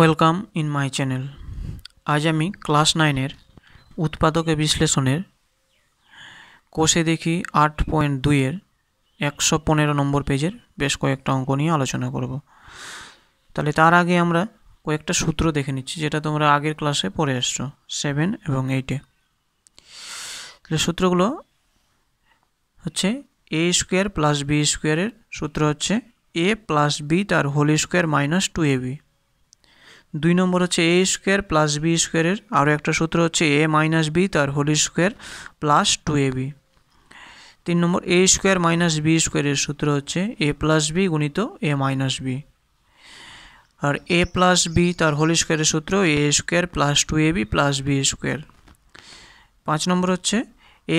welcome in my channel আজ আমি class নাইনের উৎপাদকে বিশ্লেষণের কোষে দেখি আট পয়েন্ট দুইয়ের একশো পনেরো নম্বর পেজের বেশ কয়েকটা অঙ্ক নিয়ে আলোচনা করব তাহলে তার আগে আমরা কয়েকটা সূত্র দেখে নিচ্ছি যেটা তোমরা আগের ক্লাসে পড়ে আসছো সেভেন এবং এইটে তাহলে সূত্রগুলো হচ্ছে এ স্কোয়ার প্লাস বি স্কোয়ারের সূত্র হচ্ছে এ প্লাস বি তার whole square minus two A B দুই নম্বর হচ্ছে এ স্কোয়ার প্লাস বি স্কোয়ারের আরও একটা সূত্র হচ্ছে এ মাইনাস বি তার whole square plus two A B তিন নম্বর এ স্কোয়ার মাইনাস বি স্কোয়ারের সূত্র হচ্ছে এ প্লাস বি গুণিত এ মাইনাস বি আর এ প্লাস বি তার হোল স্কোয়ারের সূত্র A square plus two A B plus B square পাঁচ নম্বর হচ্ছে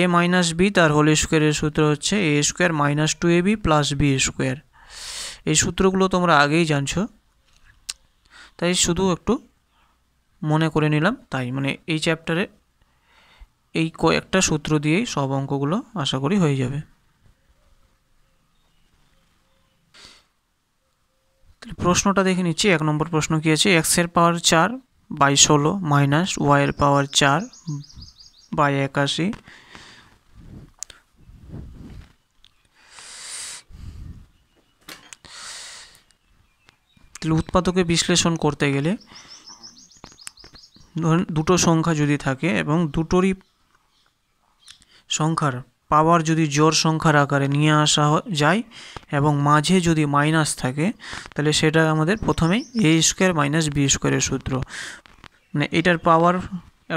এ মাইনাস বি তার হোল স্কোয়ারের সূত্র হচ্ছে A square minus two A B plus B square এই সূত্রগুলো তোমরা আগেই জানছো তাই শুধু একটু মনে করে নিলাম তাই মানে এই চ্যাপ্টারে এই কয়েকটা সূত্র দিয়েই সব অঙ্কগুলো আশা করি হয়ে যাবে প্রশ্নটা দেখে নিচ্ছি এক নম্বর প্রশ্ন কী আছে এক্সের পাওয়ার চার বাই ষোলো মাইনাস ওয়াইয়ের পাওয়ার চার বাই একাশি তাহলে উৎপাদকে বিশ্লেষণ করতে গেলে দুটো সংখ্যা যদি থাকে এবং দুটোরই সংখ্যার পাওয়ার যদি জোর সংখ্যার আকারে নিয়ে আসা যায় এবং মাঝে যদি মাইনাস থাকে তাহলে সেটা আমাদের প্রথমে এ স্কোয়ার মাইনাস বি স্কোয়ারের সূত্র মানে এটার পাওয়ার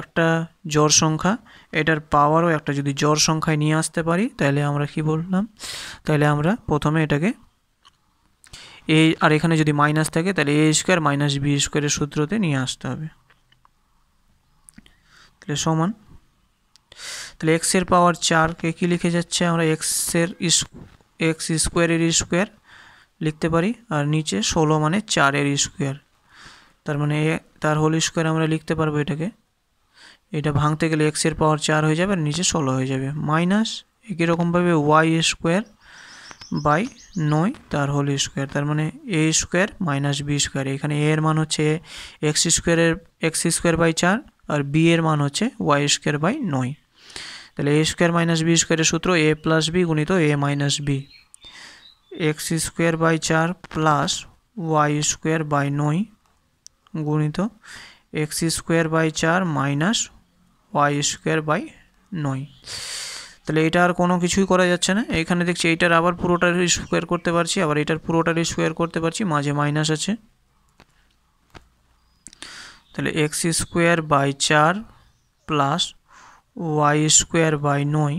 একটা জোর সংখ্যা এটার পাওয়ারও একটা যদি জোর সংখ্যায় নিয়ে আসতে পারি তাহলে আমরা কি বললাম তাহলে আমরা প্রথমে এটাকে এ আর এখানে যদি মাইনাস থাকে তাহলে এ স্কোয়ার মাইনাস বি স্কোয়ারের সূত্রতে নিয়ে আসতে হবে তাহলে সমান তাহলে এক্সের পাওয়ার চারকে কী লিখে যাচ্ছে আমরা এক্সের এক্স স্কোয়ারের স্কোয়ার লিখতে পারি আর নিচে ষোলো মানে চারের স্কোয়ার তার মানে তার হোল স্কোয়ার আমরা লিখতে পারবো এটাকে এটা ভাঙতে গেলে এক্সের পাওয়ার চার হয়ে যাবে আর নিচে ষোলো হয়ে যাবে মাইনাস একই রকমভাবে ওয়াই স্কোয়ার বাই নয় তার হোল স্কোয়ার তার মানে A square minus B square এখানে এ এর মান হচ্ছে এক্স স্কোয়ারের এক্স স্কোয়ার বাই চার আর বি এর মান হচ্ছে ওয়াই স্কোয়ার বাই নয় তাহলে এ স্কোয়ার মাইনাস বি স্কোয়ারের সূত্র এ প্লাস বি গুণিত A minus B X square by চার প্লাস ওয়াই স্কোয়ার বাই নয় গুণিত এক্স স্কোয়ার বাই চার মাইনাস ওয়াই স্কোয়ার বাই নয় তাহলে এটা আর কোনো কিছুই করা যাচ্ছে না এখানে দেখছি এইটার আবার পুরোটার স্কোয়ার করতে পারছি আবার এটার পুরোটার স্কোয়ার করতে পারছি মাঝে মাইনাস আছে তাহলে এক্স স্কোয়ার বাই চার প্লাস ওয়াই স্কোয়ার বাই নয়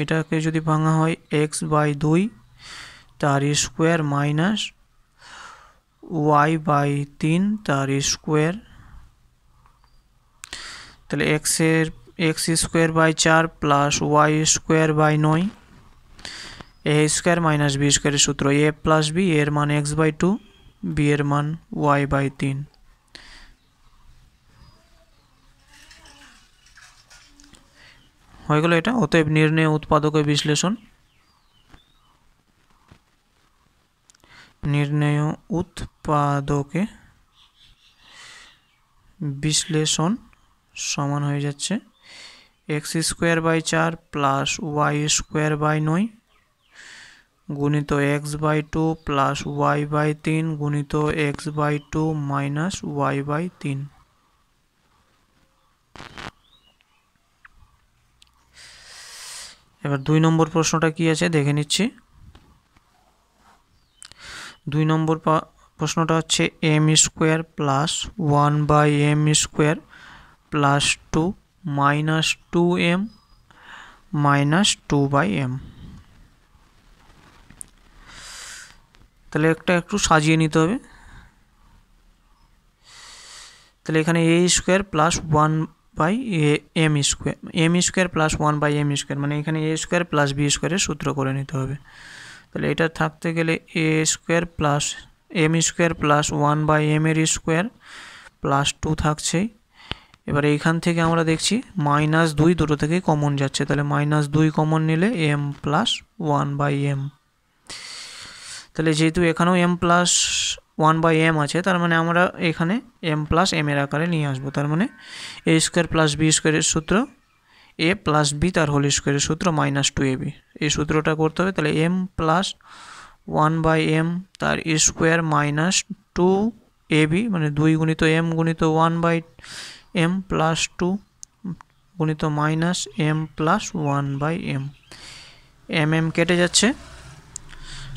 এটাকে যদি ভাঙা হয় এক্স বাই দুই তার স্কোয়ার মাইনাস ওয়াই বাই তিন তার স্কোয়ার তাহলে এক্সের এক্স স্কোয়ার বাই চার প্লাস ওয়াই স্কোয়ার বাই নয় এ স্কোয়ার মাইনাস বি স্কোয়ারের সূত্র এ প্লাস বি এর মান এক্স বাই টু বি এর মান ওয়াই বাই তিন হয়ে গেল এটা অতএব নির্ণয় উৎপাদক বিশ্লেষণ নির্ণয় উৎপাদকে বিশ্লেষণ সমান হয়ে যাচ্ছে এক্স স্কোয়ার বাই চার প্লাস ওয়াই স্কোয়ার বাই নয় গুণিত X by two plus Y by তিন গুণিত X by two minus Y by তিন এবার দুই নম্বর প্রশ্নটা কি আছে দেখে নিচ্ছি দুই নম্বর প্রশ্নটা হচ্ছে M square plus one by M square plus two minus two M minus two by M তাহলে একটা একটু সাজিয়ে নিতে হবে তাহলে এখানে A square plus one by A M square M square plus one by M square মানে এখানে এ স্কোয়ার প্লাস বি স্কোয়ারের সূত্র করে নিতে হবে তাহলে এটা থাকতে গেলে A square plus M square plus one by M এর স্কোয়ার প্লাস টু থাকছেই এবার এইখান থেকে আমরা দেখছি মাইনাস দুই দুটো থেকে কমন যাচ্ছে তাহলে মাইনাস দুই কমন নিলে M plus one by M তাহলে যেহেতু এখানেও M plus one by M আছে তার মানে আমরা এখানে এম প্লাস এম এর আকারে নিয়ে আসবো তার মানে এ স্কোয়ার প্লাস বি স্কোয়ারের সূত্র এ প্লাস বি তার হোল স্কোয়ারের সূত্র মাইনাস টু এ বি এই সূত্রটা করতে হবে তাহলে M plus one by M তার square minus two A B মানে দুই গুণিত এম গুণিত one by M plus two গুণিত minus M plus one by M M M কেটে যাচ্ছে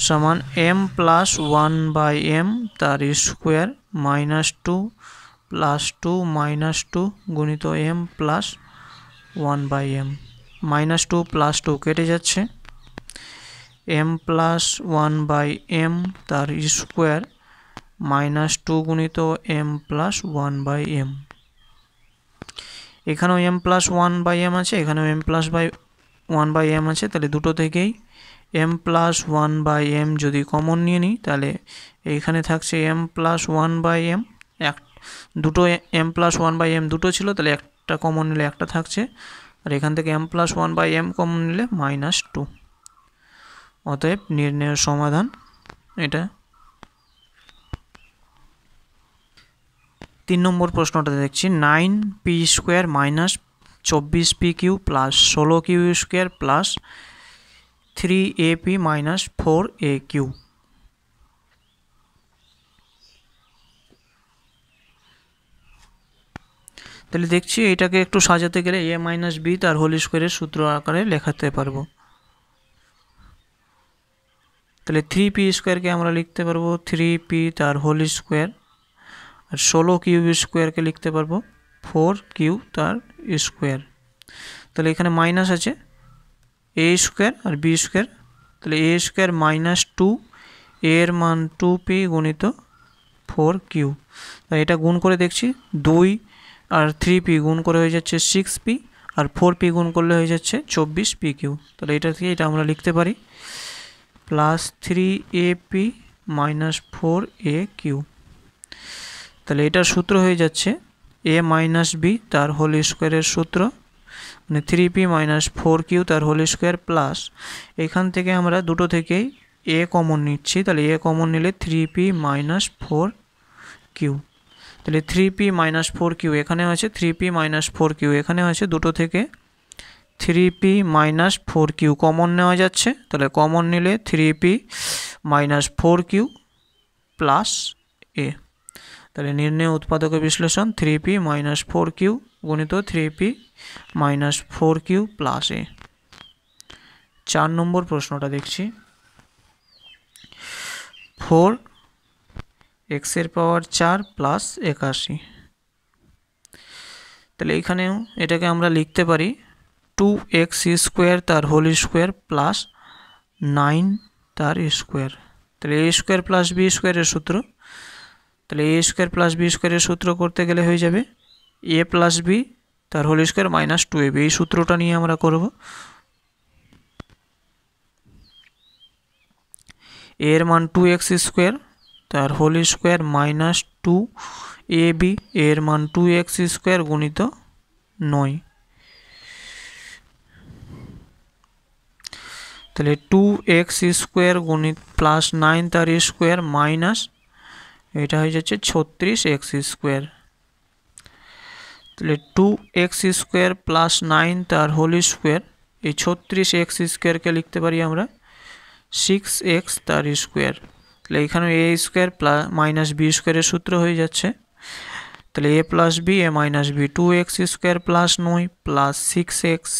সমান M plus one by M তার square minus two plus two minus two গুণিত M plus one by M minus two plus two কেটে যাচ্ছে M plus one by M তার square minus two গুণিত M plus one by M এখানেও M plus one by M আছে এখানেও M plus by one by M আছে তাহলে দুটো থেকেই M plus one by M যদি কমন নিয়ে নিই তাহলে এইখানে থাকছে M plus one by M এক দুটো M plus one by M দুটো ছিল তাহলে একটা কমন নিলে একটা থাকছে আর এখান থেকে M plus one by M common নিলে মাইনাস টু অতএব নির্ণয়ের সমাধান এটা তিন নম্বর প্রশ্নটা দেখছি নাইন পি স্কোয়ার মাইনাস চব্বিশ পি কিউ প্লাস ষোলো Q square plus three A P minus four A Q তাহলে দেখছি এটাকে একটু সাজাতে গেলে এ মাইনাস বি তার হোল স্কোয়ারের সূত্র আকারে লেখাতে পারবো তাহলে থ্রি পি স্কোয়ারকে আমরা লিখতে পারবো থ্রি পি তার হোল স্কোয়ার আর ষোলো কিউব স্কোয়ারকে লিখতে পারবো ফোর কিউ তার স্কোয়ার তাহলে এখানে মাইনাস আছে এ স্কোয়ার আর বি স্কোয়ার তাহলে এ স্কোয়ার মাইনাস টু এর মান টু পি গণিত ফোর কিউ এটা গুণ করে দেখছি দুই আর থ্রি পি গুণ করে হয়ে যাচ্ছে সিক্স পি আর ফোর পি গুণ করলে হয়ে যাচ্ছে চব্বিশ পি কিউ তাহলে এটা থেকে এটা আমরা লিখতে পারি plus three A P minus four A Q তাহলে এটার সূত্র হয়ে যাচ্ছে এ মাইনাস বি তার হোল স্কোয়ারের সূত্র মানে three P minus four Q তার হোল স্কোয়ার প্লাস এখান থেকে আমরা দুটো থেকেই এ কমন নিচ্ছি তাহলে এ কমন নিলে three P minus four Q তাহলে three P minus four Q এখানে আছে three P minus four Q এখানে আছে দুটো থেকে three P minus four Q common নেওয়া যাচ্ছে তাহলে কমন নিলে three P minus four Q plus A তাহলে নির্ণয় উৎপাদকের বিশ্লেষণ three P minus four Q গণিত three P minus four Q plus A চার নম্বর প্রশ্নটা দেখছি ফোর এক্সের পাওয়ার চার প্লাস একাশি তাহলে এইখানেও এটাকে আমরা লিখতে পারি টু এক্স স্কোয়ার তার হোল স্কোয়ার প্লাস নাইন তার স্কোয়ার তাহলে এ স্কোয়ার প্লাস বি স্কোয়ারের সূত্র তাহলে এ স্কোয়ার প্লাস বি স্কোয়ারের সূত্র করতে গেলে হয়ে যাবে এ প্লাস বি তার whole square minus two A B এই সূত্রটা নিয়ে আমরা করব এর মান টু এক্স স্কোয়ার তার whole square minus two A B এর মান টু এক্স স্কোয়ার গুণিত নয় তাহলে টু এক্স স্কোয়ার গুণিত প্লাস নাইন তার স্কোয়ার মাইনাস এটা হয়ে যাচ্ছে ছত্রিশ এক্স স্কোয়ার তাহলে two X square plus nine তার হোল স্কোয়ার এই ছত্রিশ এক্স স্কোয়ারকে লিখতে পারি আমরা সিক্স এক্স তার স্কোয়ার তাহলে এখানে A square plus minus B স্কোয়ারের সূত্র হয়ে যাচ্ছে তাহলে A plus B A minus B two X square plus নয় plus six X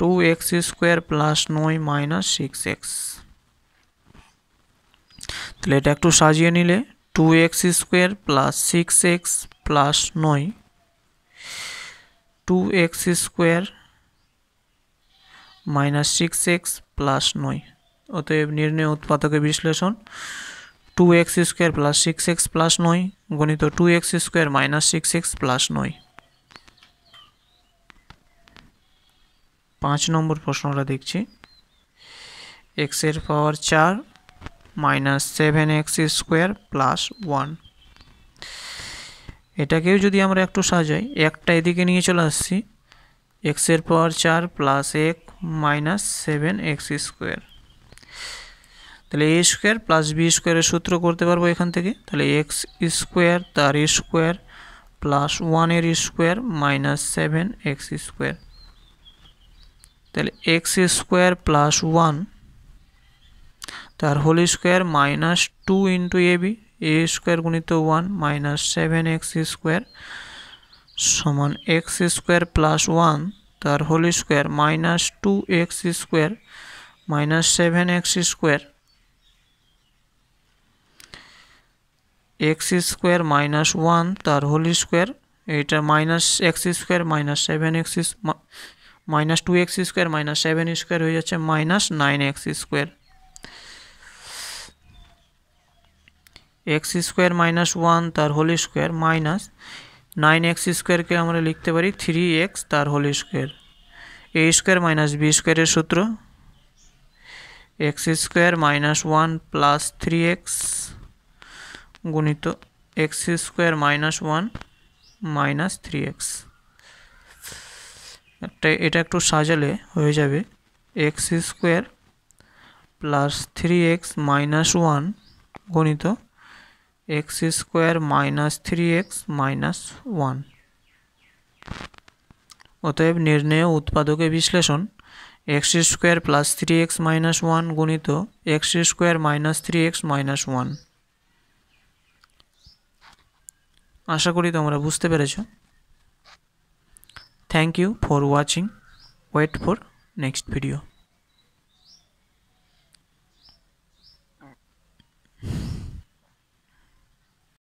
two X square plus নয় মাইনাস সিক্স এক্স তাহলে এটা একটু সাজিয়ে নিলে two X square plus six X plus নয় two X square minus six X plus নয় অতএব নির্ণয় উৎপাদকের বিশ্লেষণ two X square plus six X plus নয় গণিত two X square minus six X plus নয় পাঁচ নম্বর প্রশ্নটা দেখছি এক্সের পাওয়ার চার minus seven X square plus one এটাকেও যদি আমরা একটু সাজাই একটা এদিকে নিয়ে চলে আসছি এক্সের পাওয়ার চার প্লাস এক মাইনাস সেভেন এক্স স্কোয়ার তাহলে এ স্কোয়ার প্লাস বি স্কোয়ারের সূত্র করতে পারবো এখান থেকে তাহলে এক্স স্কোয়ার তার স্কোয়ার প্লাস ওয়ানের square minus seven X square তাহলে এক্স স্কোয়ার প্লাস ওয়ান তার whole square minus two into A B A square গুণিত one minus seven X square সমান এক্স স্কোয়ার প্লাস ওয়ান তার whole square minus two X square minus seven X square X square minus one তার whole square এটা minus X square minus seven X minus two X square minus seven square হয়ে যাচ্ছে minus nine X square X square minus one তার whole square minus nine X স্কোয়ারকে আমরা লিখতে পারি three X তার whole square A square minus B স্কোয়ারের সূত্র X square minus one plus three X গুণিত X square minus one minus three X একটা এটা একটু সাজালে হয়ে যাবে X square plus three X minus one গণিত X square minus three X minus one অতএব নির্ণেয় উৎপাদকে বিশ্লেষণ X square plus three X minus one গুণিত X square minus three X minus one আশা করি তোমরা বুঝতে পেরেছ thank you for watching wait for next video